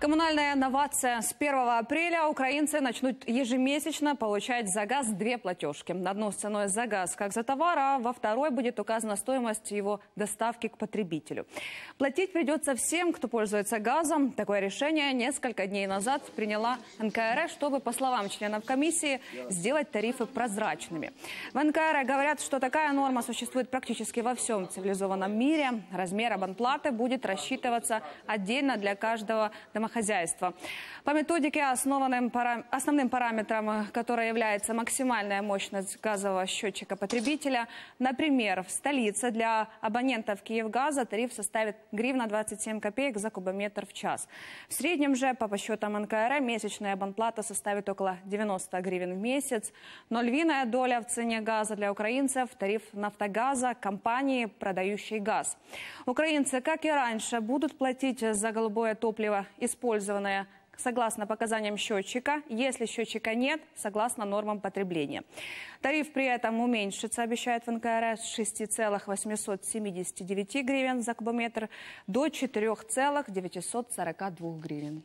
Коммунальная новация. С 1 апреля украинцы начнут ежемесячно получать за газ две платежки. Одну с ценой за газ, как за товар, а во второй будет указана стоимость его доставки к потребителю. Платить придется всем, кто пользуется газом. Такое решение несколько дней назад приняла НКР, чтобы, по словам членов комиссии, сделать тарифы прозрачными. В НКР говорят, что такая норма существует практически во всем цивилизованном мире. Размер абонплаты будет рассчитываться отдельно для каждого домохозяйства хозяйства. По методике основанным парам... основным параметром, который является максимальная мощность газового счетчика потребителя, например, в столице для абонентов Киевгаза тариф составит гривна 27 копеек за кубометр в час. В среднем же, по подсчетам НКР, месячная абонплата составит около 90 гривен в месяц, но львиная доля в цене газа для украинцев – тариф нафтогаза компании, продающей газ. Украинцы, как и раньше, будут платить за голубое топливо из использованная согласно показаниям счетчика, если счетчика нет, согласно нормам потребления. Тариф при этом уменьшится, обещает в НКРС, с 6,879 гривен за кубометр до 4,942 гривен.